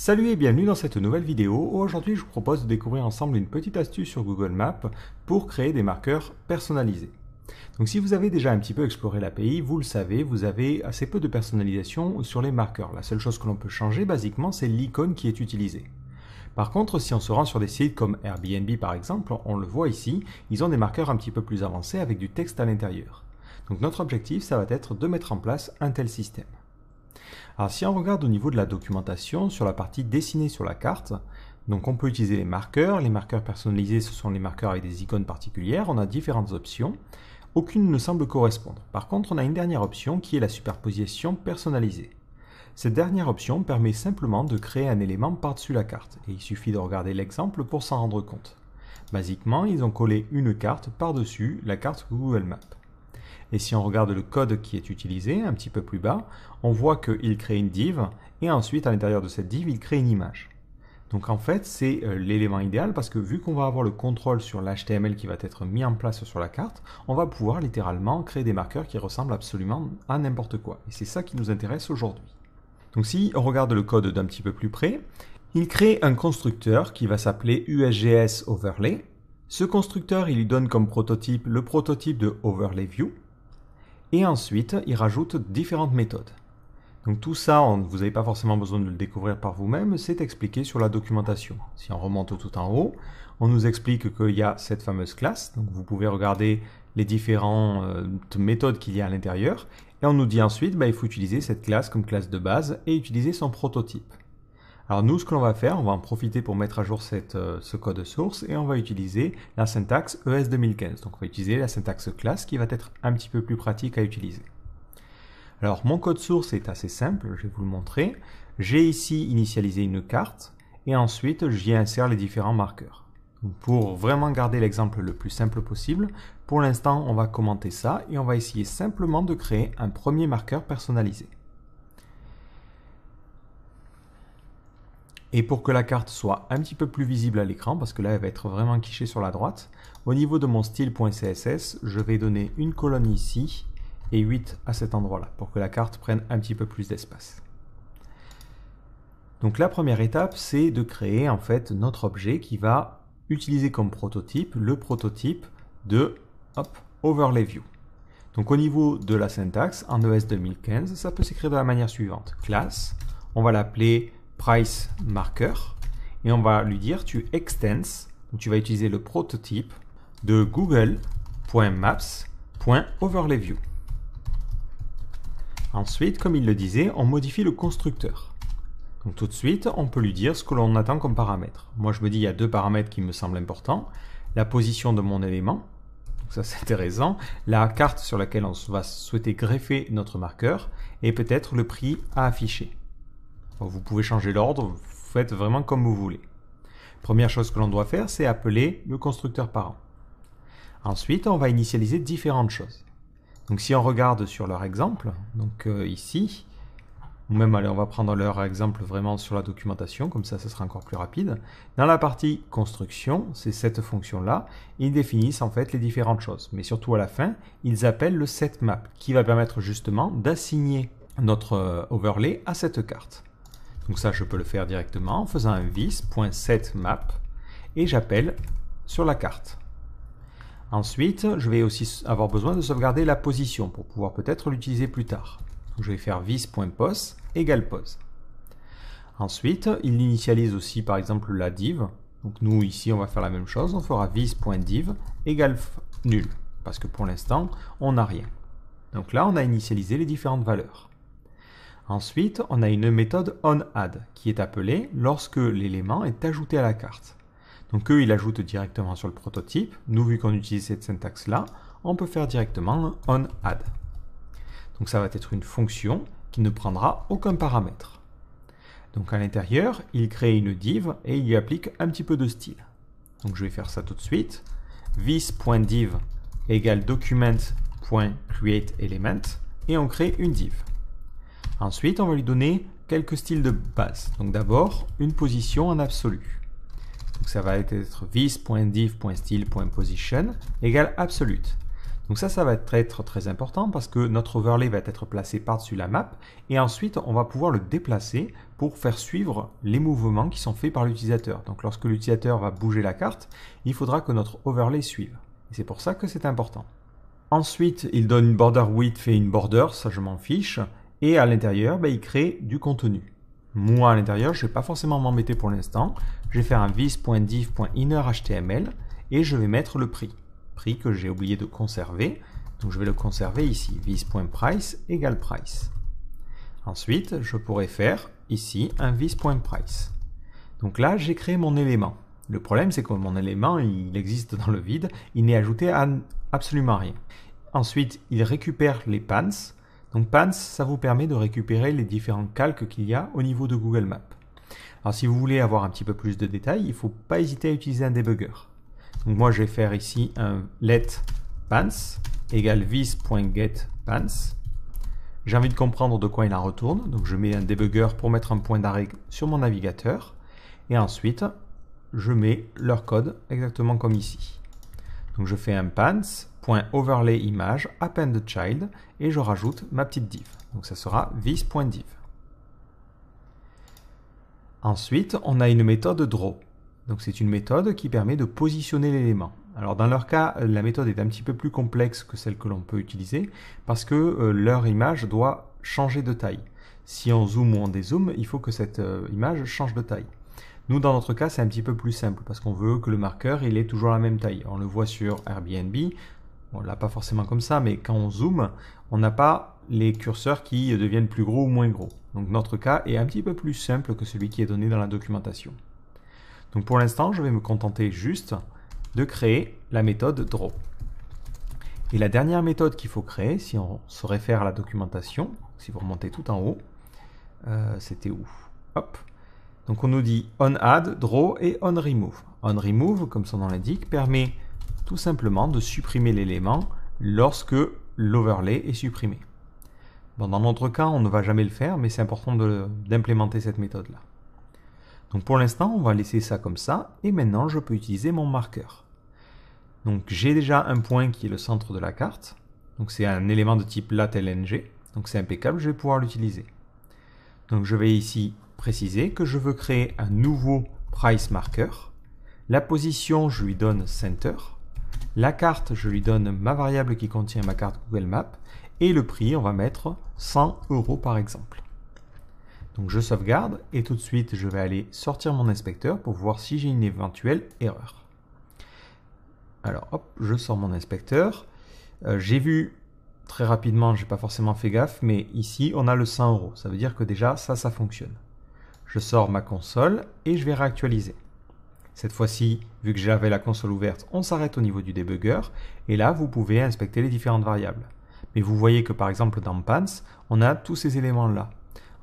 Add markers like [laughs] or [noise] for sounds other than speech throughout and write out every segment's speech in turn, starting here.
Salut et bienvenue dans cette nouvelle vidéo. Aujourd'hui, je vous propose de découvrir ensemble une petite astuce sur Google Maps pour créer des marqueurs personnalisés. Donc si vous avez déjà un petit peu exploré l'API, vous le savez, vous avez assez peu de personnalisation sur les marqueurs. La seule chose que l'on peut changer, basiquement, c'est l'icône qui est utilisée. Par contre, si on se rend sur des sites comme Airbnb par exemple, on le voit ici, ils ont des marqueurs un petit peu plus avancés avec du texte à l'intérieur. Donc notre objectif, ça va être de mettre en place un tel système. Alors si on regarde au niveau de la documentation, sur la partie dessinée sur la carte, donc on peut utiliser les marqueurs. Les marqueurs personnalisés, ce sont les marqueurs avec des icônes particulières. On a différentes options. Aucune ne semble correspondre. Par contre, on a une dernière option qui est la superposition personnalisée. Cette dernière option permet simplement de créer un élément par-dessus la carte. Et il suffit de regarder l'exemple pour s'en rendre compte. Basiquement, ils ont collé une carte par-dessus la carte Google Maps. Et si on regarde le code qui est utilisé un petit peu plus bas, on voit qu'il crée une div et ensuite à l'intérieur de cette div, il crée une image. Donc en fait, c'est euh, l'élément idéal parce que vu qu'on va avoir le contrôle sur l'HTML qui va être mis en place sur la carte, on va pouvoir littéralement créer des marqueurs qui ressemblent absolument à n'importe quoi. Et c'est ça qui nous intéresse aujourd'hui. Donc si on regarde le code d'un petit peu plus près, il crée un constructeur qui va s'appeler USGS Overlay. Ce constructeur, il lui donne comme prototype le prototype de Overlay View, et ensuite, il rajoute différentes méthodes. Donc tout ça, vous n'avez pas forcément besoin de le découvrir par vous-même, c'est expliqué sur la documentation. Si on remonte tout en haut, on nous explique qu'il y a cette fameuse classe, donc vous pouvez regarder les différentes euh, méthodes qu'il y a à l'intérieur, et on nous dit ensuite, bah, il faut utiliser cette classe comme classe de base et utiliser son prototype. Alors nous, ce que l'on va faire, on va en profiter pour mettre à jour euh, ce code source et on va utiliser la syntaxe ES2015. Donc on va utiliser la syntaxe classe qui va être un petit peu plus pratique à utiliser. Alors mon code source est assez simple, je vais vous le montrer. J'ai ici initialisé une carte et ensuite j'y insère les différents marqueurs. Pour vraiment garder l'exemple le plus simple possible, pour l'instant on va commenter ça et on va essayer simplement de créer un premier marqueur personnalisé. Et pour que la carte soit un petit peu plus visible à l'écran, parce que là elle va être vraiment quichée sur la droite, au niveau de mon style.css, je vais donner une colonne ici et 8 à cet endroit-là, pour que la carte prenne un petit peu plus d'espace. Donc la première étape, c'est de créer en fait notre objet qui va utiliser comme prototype le prototype de hop, overlay view. Donc au niveau de la syntaxe, en ES 2015, ça peut s'écrire de la manière suivante. Classe, on va l'appeler price marker et on va lui dire tu extends, tu vas utiliser le prototype de google.maps.overlayview. Ensuite, comme il le disait, on modifie le constructeur. Donc tout de suite, on peut lui dire ce que l'on attend comme paramètre. Moi, je me dis, il y a deux paramètres qui me semblent importants. La position de mon élément, ça [laughs] c'est intéressant, la carte sur laquelle on va souhaiter greffer notre marqueur, et peut-être le prix à afficher. Vous pouvez changer l'ordre, vous faites vraiment comme vous voulez. Première chose que l'on doit faire, c'est appeler le constructeur parent. Ensuite, on va initialiser différentes choses. Donc si on regarde sur leur exemple, donc euh, ici, ou même allez, on va prendre leur exemple vraiment sur la documentation, comme ça, ce sera encore plus rapide. Dans la partie construction, c'est cette fonction-là, ils définissent en fait les différentes choses. Mais surtout à la fin, ils appellent le setMap, qui va permettre justement d'assigner notre euh, overlay à cette carte. Donc ça, je peux le faire directement en faisant un vis.setMap et j'appelle sur la carte. Ensuite, je vais aussi avoir besoin de sauvegarder la position pour pouvoir peut-être l'utiliser plus tard. je vais faire vis.pos égale pose. Ensuite, il initialise aussi par exemple la div. Donc nous ici, on va faire la même chose. On fera vis.div égale nul parce que pour l'instant, on n'a rien. Donc là, on a initialisé les différentes valeurs. Ensuite, on a une méthode onAdd qui est appelée lorsque l'élément est ajouté à la carte. Donc eux, ils l'ajoutent directement sur le prototype. Nous, vu qu'on utilise cette syntaxe-là, on peut faire directement onAdd. Donc ça va être une fonction qui ne prendra aucun paramètre. Donc à l'intérieur, il crée une div et il y applique un petit peu de style. Donc je vais faire ça tout de suite. vis.div égale document.createElement et on crée une div. Ensuite, on va lui donner quelques styles de base. Donc d'abord, une position en absolu. Donc ça va être vis.div.style.position égale absolute. Donc ça, ça va être très, important parce que notre overlay va être placé par-dessus la map et ensuite on va pouvoir le déplacer pour faire suivre les mouvements qui sont faits par l'utilisateur. Donc lorsque l'utilisateur va bouger la carte, il faudra que notre overlay suive. Et c'est pour ça que c'est important. Ensuite, il donne une border width et une border, ça je m'en fiche. Et à l'intérieur, ben, il crée du contenu. Moi, à l'intérieur, je ne vais pas forcément m'embêter pour l'instant. Je vais faire un HTML et je vais mettre le prix. Prix que j'ai oublié de conserver. Donc je vais le conserver ici. vis.price égale price. Ensuite, je pourrais faire ici un vis.price. Donc là, j'ai créé mon élément. Le problème, c'est que mon élément, il existe dans le vide, il n'est ajouté à absolument rien. Ensuite, il récupère les pans, donc PANS, ça vous permet de récupérer les différents calques qu'il y a au niveau de Google Maps. Alors si vous voulez avoir un petit peu plus de détails, il ne faut pas hésiter à utiliser un debugger. Donc moi je vais faire ici un let pants égale vis.getPans. J'ai envie de comprendre de quoi il en retourne, donc je mets un debugger pour mettre un point d'arrêt sur mon navigateur. Et ensuite, je mets leur code exactement comme ici. Donc je fais un pants .overlay image append child et je rajoute ma petite div. Donc ça sera vis.div. Ensuite, on a une méthode draw. Donc c'est une méthode qui permet de positionner l'élément. Alors dans leur cas, euh, la méthode est un petit peu plus complexe que celle que l'on peut utiliser parce que euh, leur image doit changer de taille. Si on zoome ou on dézoome, il faut que cette euh, image change de taille. Nous, dans notre cas, c'est un petit peu plus simple parce qu'on veut que le marqueur, il est toujours la même taille. On le voit sur Airbnb, on l'a pas forcément comme ça, mais quand on zoome, on n'a pas les curseurs qui deviennent plus gros ou moins gros. Donc notre cas est un petit peu plus simple que celui qui est donné dans la documentation. Donc pour l'instant, je vais me contenter juste de créer la méthode draw. Et la dernière méthode qu'il faut créer, si on se réfère à la documentation, si vous remontez tout en haut, euh, c'était où Hop. Donc on nous dit on add, draw et on remove. On remove, comme son nom l'indique, permet tout simplement de supprimer l'élément lorsque l'overlay est supprimé. dans notre cas, on ne va jamais le faire, mais c'est important d'implémenter cette méthode-là. Donc pour l'instant, on va laisser ça comme ça, et maintenant je peux utiliser mon marqueur. Donc j'ai déjà un point qui est le centre de la carte, donc c'est un élément de type LatLng donc c'est impeccable, je vais pouvoir l'utiliser. Donc je vais ici préciser que je veux créer un nouveau price marker. La position, je lui donne center. La carte, je lui donne ma variable qui contient ma carte Google Maps. Et le prix, on va mettre 100 euros par exemple. Donc je sauvegarde et tout de suite, je vais aller sortir mon inspecteur pour voir si j'ai une éventuelle erreur. Alors hop, je sors mon inspecteur. Euh, j'ai vu très rapidement, je n'ai pas forcément fait gaffe, mais ici on a le 100 euros. Ça veut dire que déjà ça, ça fonctionne. Je sors ma console et je vais réactualiser. Cette fois-ci, vu que j'avais la console ouverte, on s'arrête au niveau du debugger, et là vous pouvez inspecter les différentes variables. Mais vous voyez que par exemple dans Pants, on a tous ces éléments-là.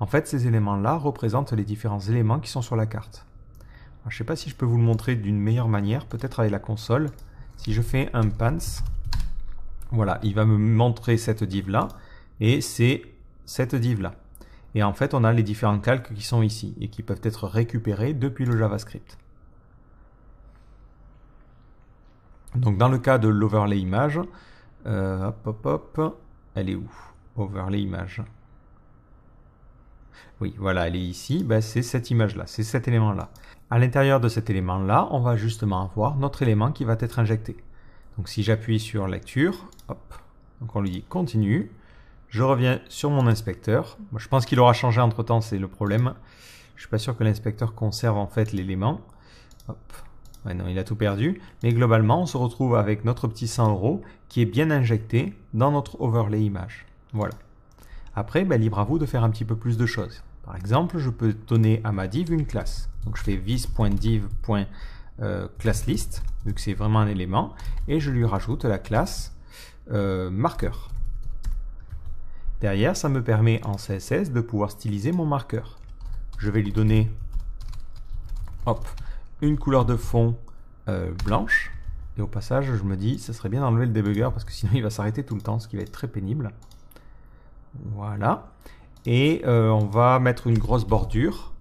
En fait, ces éléments-là représentent les différents éléments qui sont sur la carte. je ne sais pas si je peux vous le montrer d'une meilleure manière, peut-être avec la console. Si je fais un Pants, voilà, il va me montrer cette div-là, et c'est cette div-là. Et en fait, on a les différents calques qui sont ici, et qui peuvent être récupérés depuis le JavaScript. Donc dans le cas de l'overlay image, euh, hop hop hop, elle est où Overlay image. Oui, voilà, elle est ici, ben, c'est cette image-là, c'est cet élément-là. À l'intérieur de cet élément-là, on va justement avoir notre élément qui va être injecté. Donc si j'appuie sur lecture, hop, donc on lui dit continue, je reviens sur mon inspecteur. je pense qu'il aura changé entre temps, c'est le problème. Je ne suis pas sûr que l'inspecteur conserve en fait l'élément. Hop, il a tout perdu. Mais globalement, on se retrouve avec notre petit 100 euros qui est bien injecté dans notre overlay image. Voilà. Après, ben, libre à vous de faire un petit peu plus de choses. Par exemple, je peux donner à ma div une classe. Donc je fais vis.div.classList, vu que c'est vraiment un élément, et je lui rajoute la classe euh, marqueur. Derrière, ça me permet en CSS de pouvoir styliser mon marqueur. Je vais lui donner hop, une couleur de fond euh, blanche. Et au passage, je me dis, ça serait bien d'enlever le debugger parce que sinon il va s'arrêter tout le temps, ce qui va être très pénible. Voilà. Et euh, on va mettre une grosse bordure,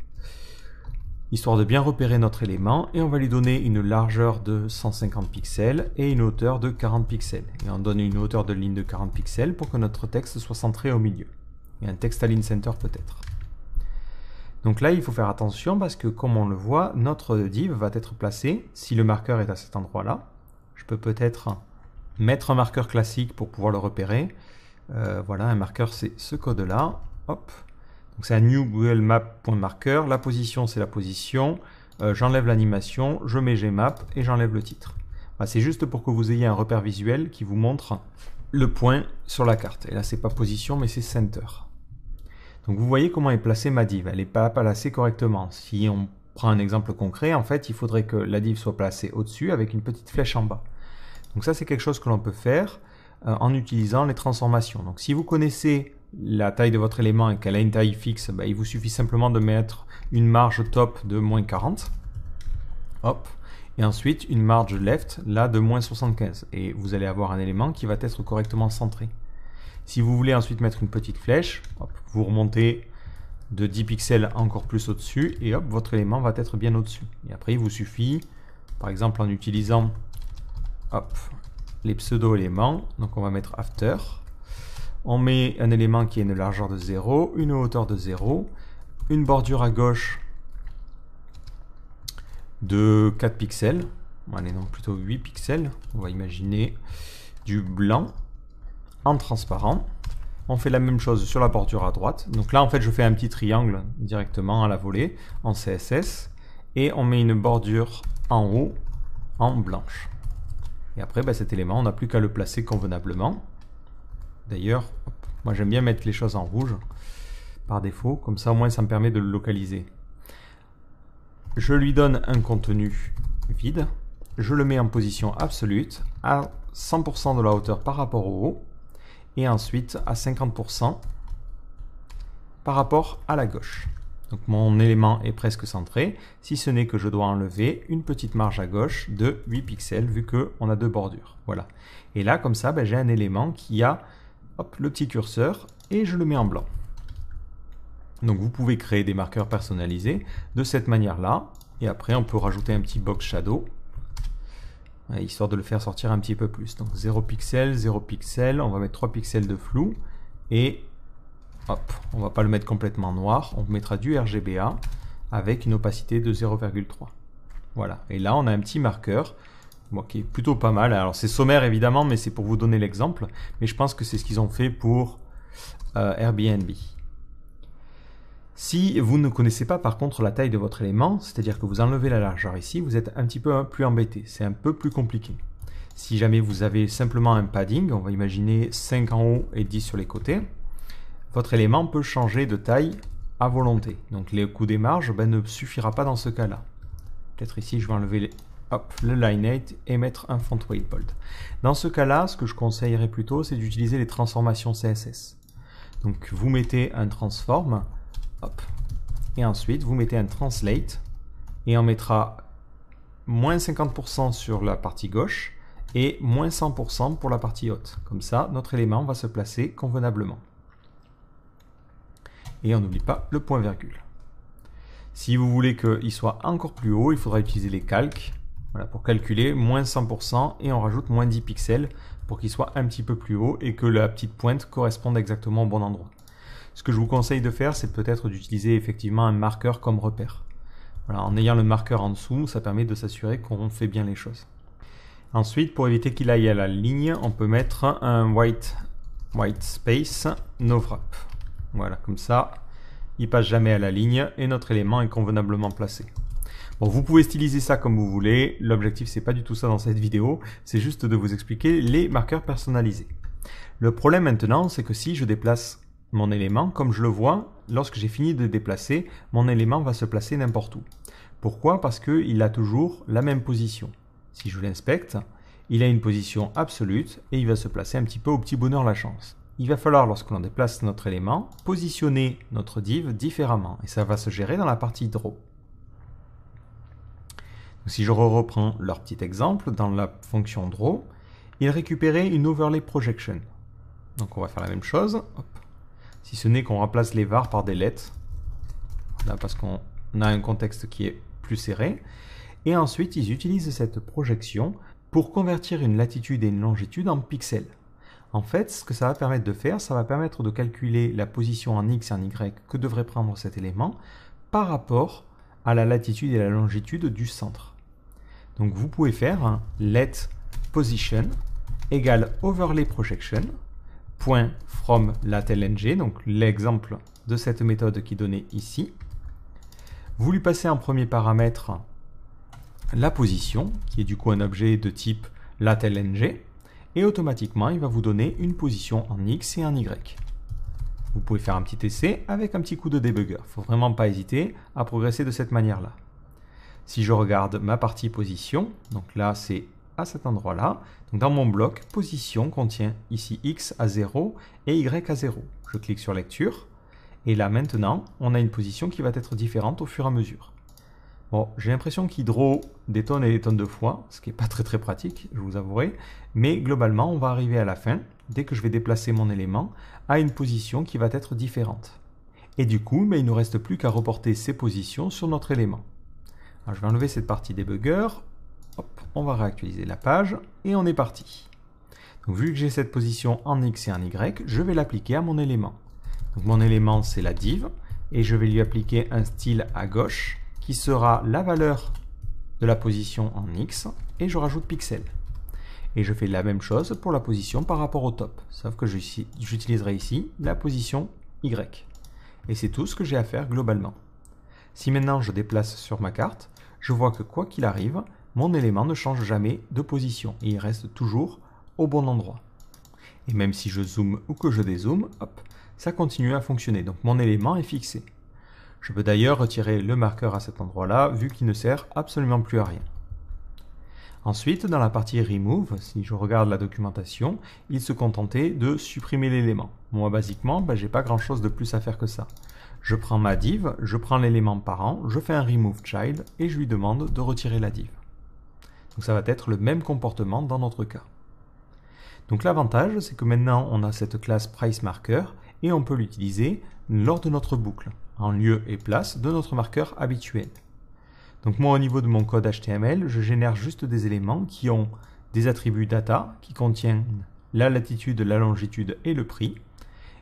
histoire de bien repérer notre élément. Et on va lui donner une largeur de 150 pixels et une hauteur de 40 pixels. Et on donne une hauteur de ligne de 40 pixels pour que notre texte soit centré au milieu. Et un texte à center peut-être. Donc là, il faut faire attention parce que comme on le voit, notre div va être placé, si le marqueur est à cet endroit-là, je peux peut-être mettre un marqueur classique pour pouvoir le repérer. Euh, voilà, un marqueur, c'est ce code-là. Hop. Donc c'est un new Google map.marker, La position, c'est la position. Euh, j'enlève l'animation, je mets Gmap et j'enlève le titre. Bah, c'est juste pour que vous ayez un repère visuel qui vous montre le point sur la carte. Et là, c'est pas position, mais c'est center. Donc vous voyez comment est placée ma div, elle n'est pas placée correctement. Si on prend un exemple concret, en fait, il faudrait que la div soit placée au-dessus avec une petite flèche en bas. Donc ça, c'est quelque chose que l'on peut faire euh, en utilisant les transformations. Donc si vous connaissez la taille de votre élément et qu'elle a une taille fixe, bah, il vous suffit simplement de mettre une marge top de moins 40. Hop. Et ensuite, une marge left, là, de moins 75. Et vous allez avoir un élément qui va être correctement centré. Si vous voulez ensuite mettre une petite flèche, vous remontez de 10 pixels encore plus au-dessus et hop, votre élément va être bien au-dessus. Et après, il vous suffit, par exemple en utilisant les pseudo-éléments, donc on va mettre after, on met un élément qui a une largeur de 0, une hauteur de 0, une bordure à gauche de 4 pixels, On est donc plutôt 8 pixels, on va imaginer du blanc, en transparent. On fait la même chose sur la bordure à droite. Donc là, en fait, je fais un petit triangle directement à la volée en CSS. Et on met une bordure en haut en blanche. Et après, bah, cet élément, on n'a plus qu'à le placer convenablement. D'ailleurs, moi j'aime bien mettre les choses en rouge par défaut. Comme ça, au moins, ça me permet de le localiser. Je lui donne un contenu vide. Je le mets en position absolue à 100% de la hauteur par rapport au haut et ensuite à 50% par rapport à la gauche. Donc mon élément est presque centré, si ce n'est que je dois enlever une petite marge à gauche de 8 pixels vu qu'on a deux bordures. Voilà. Et là, comme ça, ben, j'ai un élément qui a le petit curseur et je le mets en blanc. Donc vous pouvez créer des marqueurs personnalisés de cette manière-là. Et après, on peut rajouter un petit box shadow histoire de le faire sortir un petit peu plus. Donc 0 pixels, 0 pixels, on va mettre 3 pixels de flou, et hop, on va pas le mettre complètement noir, on mettra du RGBA avec une opacité de 0,3. Voilà, et là on a un petit marqueur, qui est plutôt pas mal. Alors c'est sommaire évidemment, mais c'est pour vous donner l'exemple, mais je pense que c'est ce qu'ils ont fait pour euh, Airbnb. Si vous ne connaissez pas par contre la taille de votre élément, c'est-à-dire que vous enlevez la largeur ici, vous êtes un petit peu plus embêté, c'est un peu plus compliqué. Si jamais vous avez simplement un padding, on va imaginer 5 en haut et 10 sur les côtés, votre élément peut changer de taille à volonté. Donc le coût des marges ben, ne suffira pas dans ce cas-là. Peut-être ici je vais enlever le line 8 et mettre un font weight bold. Dans ce cas-là, ce que je conseillerais plutôt, c'est d'utiliser les transformations CSS. Donc vous mettez un transform, et ensuite, vous mettez un translate et on mettra moins 50% sur la partie gauche et moins 100% pour la partie haute. Comme ça, notre élément va se placer convenablement. Et on n'oublie pas le point virgule. Si vous voulez qu'il soit encore plus haut, il faudra utiliser les calques. Voilà, pour calculer moins 100% et on rajoute moins 10 pixels pour qu'il soit un petit peu plus haut et que la petite pointe corresponde exactement au bon endroit. Ce que je vous conseille de faire, c'est peut-être d'utiliser effectivement un marqueur comme repère. en ayant le marqueur en dessous, ça permet de s'assurer qu'on fait bien les choses. Ensuite, pour éviter qu'il aille à la ligne, on peut mettre un white, white space no wrap. Voilà, comme ça, il passe jamais à la ligne et notre élément est convenablement placé. Bon, vous pouvez styliser ça comme vous voulez. L'objectif, c'est pas du tout ça dans cette vidéo. C'est juste de vous expliquer les marqueurs personnalisés. Le problème maintenant, c'est que si je déplace mon élément, comme je le vois, lorsque j'ai fini de déplacer, mon élément va se placer n'importe où. Pourquoi Parce qu'il a toujours la même position. Si je l'inspecte, il a une position absolue et il va se placer un petit peu au petit bonheur la chance. Il va falloir, lorsqu'on déplace notre élément, positionner notre div différemment et ça va se gérer dans la partie draw. si je reprends leur petit exemple, dans la fonction draw, il récupérait une overlay projection. Donc on va faire la même chose. Hop si ce n'est qu'on remplace les var par des let, parce qu'on a un contexte qui est plus serré. Et ensuite, ils utilisent cette projection pour convertir une latitude et une longitude en pixels. En fait, ce que ça va permettre de faire, ça va permettre de calculer la position en x et en y que devrait prendre cet élément par rapport à la latitude et la longitude du centre. Donc vous pouvez faire let position égale overlay projection from ng donc l'exemple de cette méthode qui donnait ici. Vous lui passez en premier paramètre la position, qui est du coup un objet de type ng et automatiquement il va vous donner une position en x et en y. Vous pouvez faire un petit essai avec un petit coup de débugger. Faut vraiment pas hésiter à progresser de cette manière-là. Si je regarde ma partie position, donc là c'est à cet endroit-là. Donc dans mon bloc, position contient ici x à 0 et y à 0. Je clique sur lecture. Et là maintenant, on a une position qui va être différente au fur et à mesure. Bon, j'ai l'impression qu'il draw des tonnes et des tonnes de fois, ce qui n'est pas très très pratique, je vous avouerai. Mais globalement, on va arriver à la fin, dès que je vais déplacer mon élément, à une position qui va être différente. Et du coup, mais il ne nous reste plus qu'à reporter ces positions sur notre élément. je vais enlever cette partie débugger, on va réactualiser la page et on est parti. vu que j'ai cette position en X et en Y, je vais l'appliquer à mon élément. Donc, mon élément, c'est la div, et je vais lui appliquer un style à gauche, qui sera la valeur de la position en X, et je rajoute pixel. Et je fais la même chose pour la position par rapport au top, sauf que j'utiliserai ici la position Y. Et c'est tout ce que j'ai à faire globalement. Si maintenant je déplace sur ma carte, je vois que quoi qu'il arrive, mon élément ne change jamais de position et il reste toujours au bon endroit. Et même si je zoome ou que je dézoome, hop, ça continue à fonctionner. Donc mon élément est fixé. Je peux d'ailleurs retirer le marqueur à cet endroit-là vu qu'il ne sert absolument plus à rien. Ensuite, dans la partie Remove, si je regarde la documentation, il se contentait de supprimer l'élément. Moi, basiquement, je ben, j'ai pas grand-chose de plus à faire que ça. Je prends ma div, je prends l'élément parent, je fais un Remove Child et je lui demande de retirer la div. Donc ça va être le même comportement dans notre cas. Donc l'avantage, c'est que maintenant on a cette classe PriceMarker et on peut l'utiliser lors de notre boucle, en lieu et place de notre marqueur habituel. Donc moi au niveau de mon code HTML, je génère juste des éléments qui ont des attributs data qui contiennent la latitude, la longitude et le prix.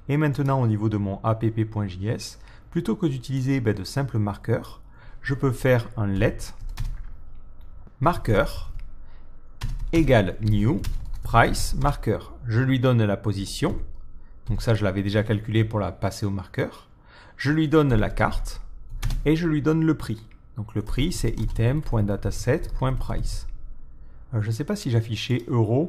Et maintenant au niveau de mon app.js, plutôt que d'utiliser ben, de simples marqueurs, je peux faire un let marqueur égale new price marqueur. Je lui donne la position. Donc ça, je l'avais déjà calculé pour la passer au marqueur. Je lui donne la carte et je lui donne le prix. Donc le prix, c'est item.dataset.price. Euh, je ne sais pas si j'affichais euro.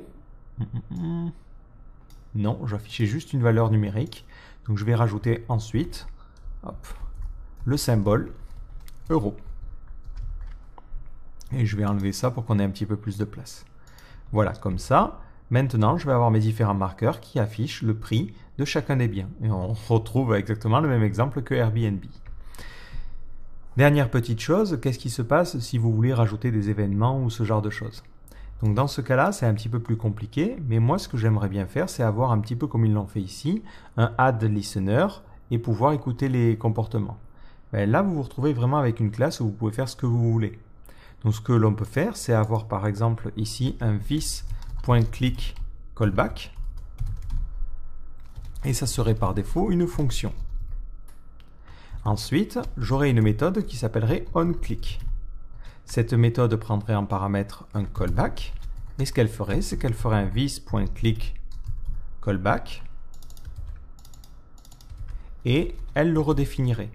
Non, j'affichais juste une valeur numérique. Donc je vais rajouter ensuite le symbole euro. Et je vais enlever ça pour qu'on ait un petit peu plus de place. Voilà, comme ça. Maintenant, je vais avoir mes différents marqueurs qui affichent le prix de chacun des biens. Et on [laughs] retrouve exactement le même exemple que Airbnb. Dernière petite chose, qu'est-ce qui se passe si vous voulez rajouter des événements ou ce genre de choses donc dans ce cas-là, c'est un petit peu plus compliqué, mais moi ce que j'aimerais bien faire, c'est avoir un petit peu comme ils l'ont fait ici, un add listener et pouvoir écouter les comportements. Ben là, vous vous retrouvez vraiment avec une classe où vous pouvez faire ce que vous voulez. Donc ce que l'on peut faire, c'est avoir par exemple ici un vis.clickCallback callback. Et ça serait par défaut une fonction. Ensuite, j'aurai une méthode qui s'appellerait onClick. Cette méthode prendrait en paramètre un callback. Et ce qu'elle ferait, c'est qu'elle ferait un vis.clickCallback callback. Et elle le redéfinirait.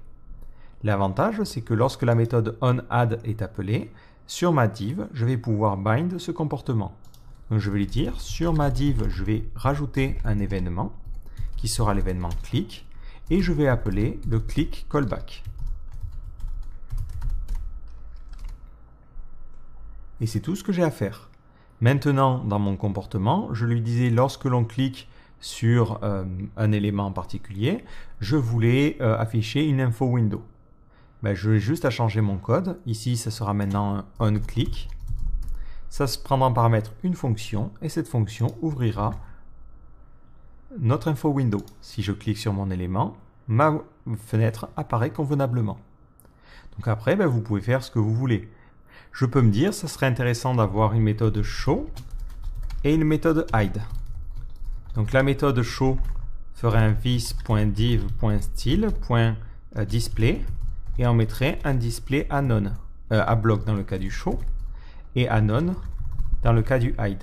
L'avantage, c'est que lorsque la méthode onAdd est appelée, sur ma div, je vais pouvoir bind ce comportement. je vais lui dire, sur ma div, je vais rajouter un événement qui sera l'événement click et je vais appeler le click callback. Et c'est tout ce que j'ai à faire. Maintenant, dans mon comportement, je lui disais lorsque l'on clique sur euh, un élément particulier, je voulais euh, afficher une info window. Ben, je vais juste à changer mon code. Ici, ça sera maintenant un onClick. Ça se prendra en paramètre une fonction et cette fonction ouvrira notre info window. Si je clique sur mon élément, ma fenêtre apparaît convenablement. Donc après, ben, vous pouvez faire ce que vous voulez. Je peux me dire, ça serait intéressant d'avoir une méthode show et une méthode hide. Donc la méthode show ferait un vis.div.style.display et on mettrait un display anon, euh, à bloc dans le cas du show et anon dans le cas du hide.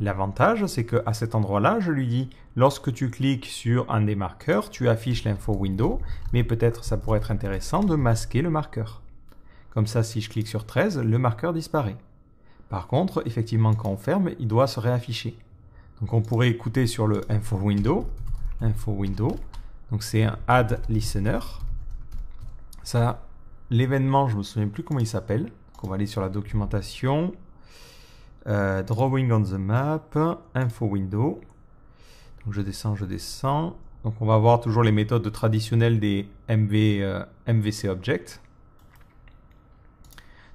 L'avantage, c'est qu'à cet endroit-là, je lui dis lorsque tu cliques sur un des marqueurs, tu affiches l'info window, mais peut-être ça pourrait être intéressant de masquer le marqueur. Comme ça, si je clique sur 13, le marqueur disparaît. Par contre, effectivement, quand on ferme, il doit se réafficher. Donc on pourrait écouter sur le info window, info window, donc c'est un add listener. Ça, l'événement, je me souviens plus comment il s'appelle. On va aller sur la documentation. Euh, drawing on the map, info window. Donc je descends, je descends. Donc on va avoir toujours les méthodes traditionnelles des MV, euh, MVC Objects.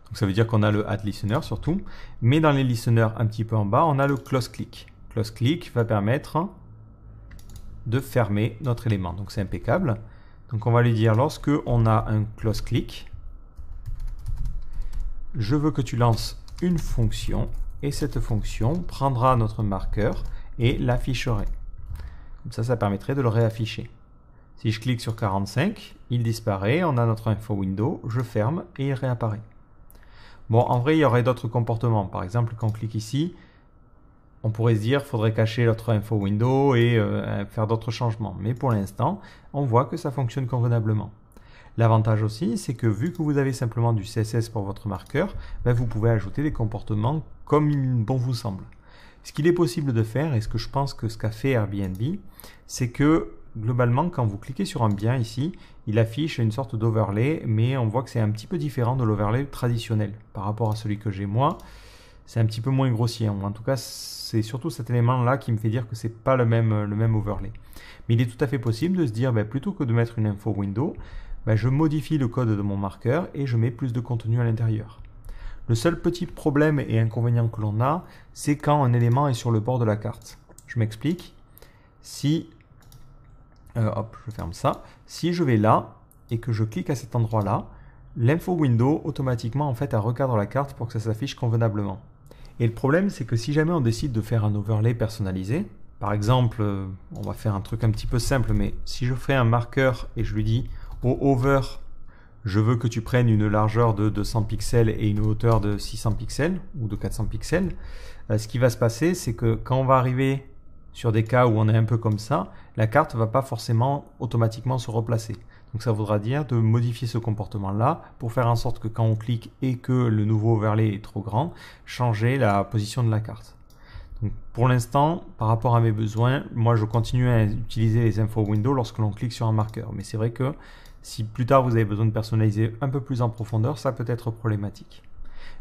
Donc ça veut dire qu'on a le add listener surtout. Mais dans les listeners un petit peu en bas, on a le close click. Close click va permettre de fermer notre élément. Donc c'est impeccable. Donc on va lui dire lorsque on a un close click, je veux que tu lances une fonction et cette fonction prendra notre marqueur et l'afficherait. Comme ça, ça permettrait de le réafficher. Si je clique sur 45, il disparaît, on a notre info window, je ferme et il réapparaît. Bon, en vrai, il y aurait d'autres comportements. Par exemple, quand on clique ici, on pourrait se dire faudrait cacher l'autre info window et euh, faire d'autres changements. Mais pour l'instant, on voit que ça fonctionne convenablement. L'avantage aussi, c'est que vu que vous avez simplement du CSS pour votre marqueur, ben, vous pouvez ajouter des comportements comme bon vous semble. Ce qu'il est possible de faire, et ce que je pense que ce qu'a fait Airbnb, c'est que globalement, quand vous cliquez sur un bien ici, il affiche une sorte d'overlay, mais on voit que c'est un petit peu différent de l'overlay traditionnel par rapport à celui que j'ai moi c'est un petit peu moins grossier. Hein. En tout cas, c'est surtout cet élément-là qui me fait dire que ce n'est pas le même, le même overlay. Mais il est tout à fait possible de se dire, bah, plutôt que de mettre une info window, bah, je modifie le code de mon marqueur et je mets plus de contenu à l'intérieur. Le seul petit problème et inconvénient que l'on a, c'est quand un élément est sur le bord de la carte. Je m'explique. Si, euh, hop, je ferme ça. Si je vais là et que je clique à cet endroit-là, l'info window automatiquement en fait à recadre la carte pour que ça s'affiche convenablement. Et le problème, c'est que si jamais on décide de faire un overlay personnalisé, par exemple, euh, on va faire un truc un petit peu simple, mais si je fais un marqueur et je lui dis au over, je veux que tu prennes une largeur de 200 pixels et une hauteur de 600 pixels ou de 400 pixels, euh, ce qui va se passer, c'est que quand on va arriver sur des cas où on est un peu comme ça, la carte ne va pas forcément automatiquement se replacer. Donc ça voudra dire de modifier ce comportement-là pour faire en sorte que quand on clique et que le nouveau overlay est trop grand, changer la position de la carte. Donc pour l'instant, par rapport à mes besoins, moi je continue à utiliser les infos Windows lorsque l'on clique sur un marqueur. Mais c'est vrai que si plus tard vous avez besoin de personnaliser un peu plus en profondeur, ça peut être problématique.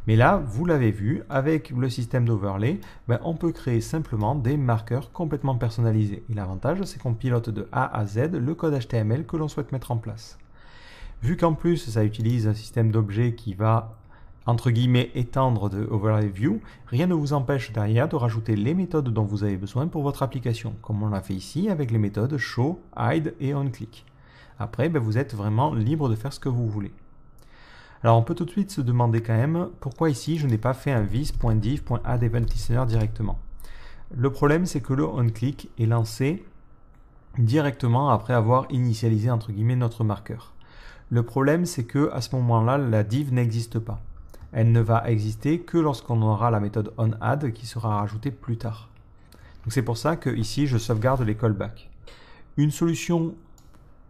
Mais là, vous l'avez vu, avec le système d'overlay, ben, on peut créer simplement des marqueurs complètement personnalisés. Et l'avantage, c'est qu'on pilote de A à Z le code HTML que l'on souhaite mettre en place. Vu qu'en plus, ça utilise un système d'objets qui va entre guillemets étendre de Overlay View, rien ne vous empêche derrière de rajouter les méthodes dont vous avez besoin pour votre application, comme on l'a fait ici avec les méthodes show, hide et onClick. Après, ben, vous êtes vraiment libre de faire ce que vous voulez. Alors on peut tout de suite se demander quand même pourquoi ici je n'ai pas fait un vis.div.addEventListener directement. Le problème c'est que le onClick est lancé directement après avoir initialisé entre guillemets notre marqueur. Le problème c'est que à ce moment-là la div n'existe pas. Elle ne va exister que lorsqu'on aura la méthode onAdd qui sera rajoutée plus tard. Donc c'est pour ça que ici je sauvegarde les callbacks. Une solution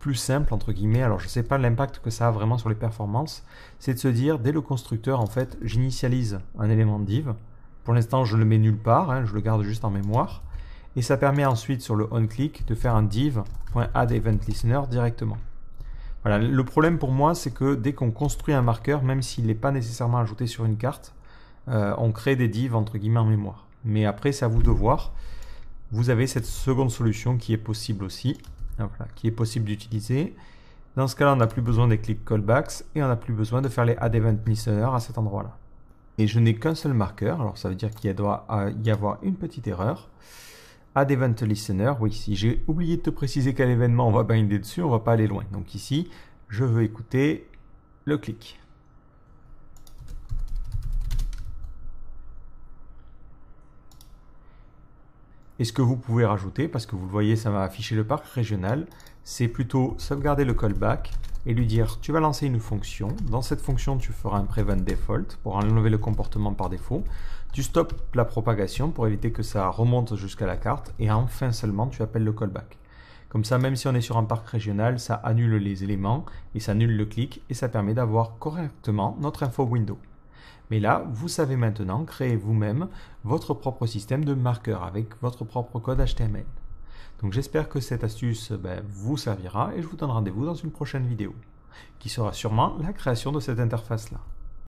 plus simple, entre guillemets, alors je ne sais pas l'impact que ça a vraiment sur les performances, c'est de se dire, dès le constructeur, en fait, j'initialise un élément div. Pour l'instant, je le mets nulle part, hein, je le garde juste en mémoire. Et ça permet ensuite, sur le on-click, de faire un div.addEventListener directement. Voilà, le problème pour moi, c'est que dès qu'on construit un marqueur, même s'il n'est pas nécessairement ajouté sur une carte, euh, on crée des divs entre guillemets en mémoire. Mais après, c'est à vous de voir. Vous avez cette seconde solution qui est possible aussi. Ah, qui est possible d'utiliser. Dans ce cas-là, on n'a plus besoin des clics callbacks et on n'a plus besoin de faire les add event listener à cet endroit-là. Et je n'ai qu'un seul marqueur, alors ça veut dire qu'il doit y avoir une petite erreur. Add event listener, oui, si j'ai oublié de te préciser quel événement on va binder dessus, on va pas aller loin. Donc ici, je veux écouter le clic. et ce que vous pouvez rajouter, parce que vous le voyez, ça va afficher le parc régional, c'est plutôt sauvegarder le callback et lui dire tu vas lancer une fonction, dans cette fonction tu feras un prevent default pour enlever le comportement par défaut, tu stops la propagation pour éviter que ça remonte jusqu'à la carte, et enfin seulement tu appelles le callback. Comme ça, même si on est sur un parc régional, ça annule les éléments et ça annule le clic et ça permet d'avoir correctement notre info window. Mais là, vous savez maintenant créer vous-même votre propre système de marqueurs avec votre propre code HTML. Donc j'espère que cette astuce ben, vous servira et je vous donne rendez-vous dans une prochaine vidéo, qui sera sûrement la création de cette interface-là.